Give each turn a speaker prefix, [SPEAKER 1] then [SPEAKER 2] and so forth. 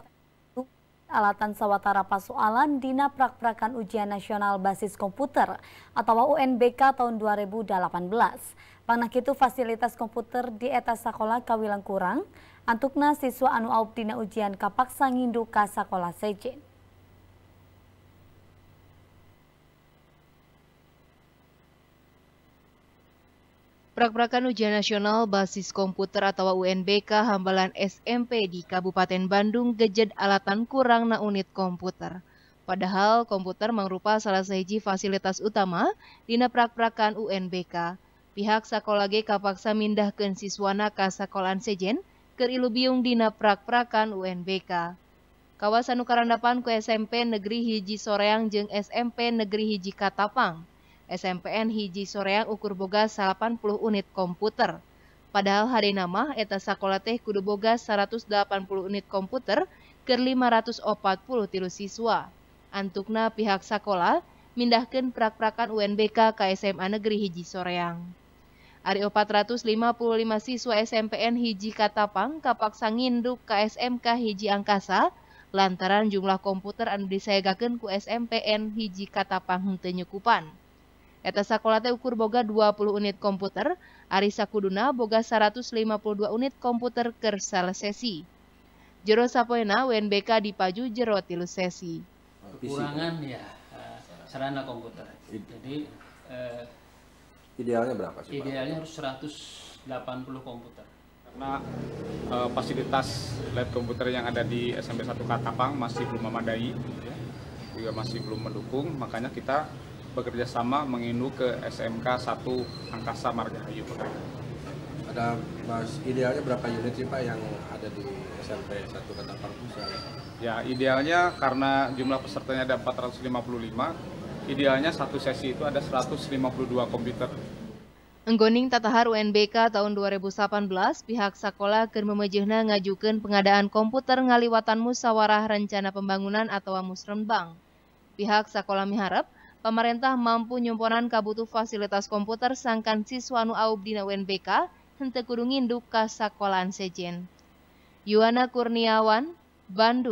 [SPEAKER 1] plat alatan sawatara Pasualan dina prak-prakan ujian nasional basis komputer atau UNBK tahun 2018. Panah itu fasilitas komputer di etas sekolah kawilang kurang, antukna siswa anu aup dina ujian kapaksa nginduka sekolah sejen.
[SPEAKER 2] Prak-prakan ujian nasional basis komputer atau UNBK Hambalan SMP di Kabupaten Bandung gejed alatan kurang na unit komputer. Padahal komputer merupakan salah satu fasilitas utama di prak-prakan UNBK. Pihak sekolah G kapaksa ke siswana ke sekolahan sejen ke Ilubiung di prak-prakan UNBK. Kawasan depan ke SMP Negeri Hiji Soreang Jeng SMP Negeri Hiji Katapang. SMPN hiji soreang ukur boga 80 unit komputer. Padahal hari nama, eta sakola teh kudu boga 180 unit komputer ke 540 tilu siswa. Antukna pihak sekolah mindahkan prak-prakan UNBK ke SMA Negeri Hiji Soreang. Ari 455 siswa SMPN Hiji Katapang kapaksa nginduk ke SMK Hiji Angkasa lantaran jumlah komputer anu disayagakan ku SMPN Hiji Katapang henteu nyukupan. Eta sakola teh ukur boga 20 unit komputer, Ari sakuduna boga 152 unit komputer ker salah sesi. Jero sapoena WNBK dipaju jero tilu sesi.
[SPEAKER 3] Kekurangan ya eh, sarana komputer. Jadi eh, idealnya berapa sih? Idealnya harus 180 komputer. Karena eh, fasilitas lab komputer yang ada di SMP 1 Katapang masih belum memadai, ya. juga masih belum mendukung, makanya kita bekerja sama menginu ke SMK 1 Angkasa Margahayu Ada mas idealnya berapa unit sih Pak yang ada di SMP 1 Ketapang Pusat? Ya idealnya karena jumlah pesertanya ada 455, idealnya satu sesi itu ada 152 komputer.
[SPEAKER 2] Enggoning Tatahar UNBK tahun 2018, pihak sekolah keur memejehna ngajukeun pengadaan komputer ngaliwatan musawarah rencana pembangunan atau musrembang. Pihak sekolah miharap Pemerintah mampu nyomponan kabutuh fasilitas komputer sangkan siswa nu aub dina UNBK hente kudu nginduk ka sekolahan sejen. Yuana Kurniawan, Bandung.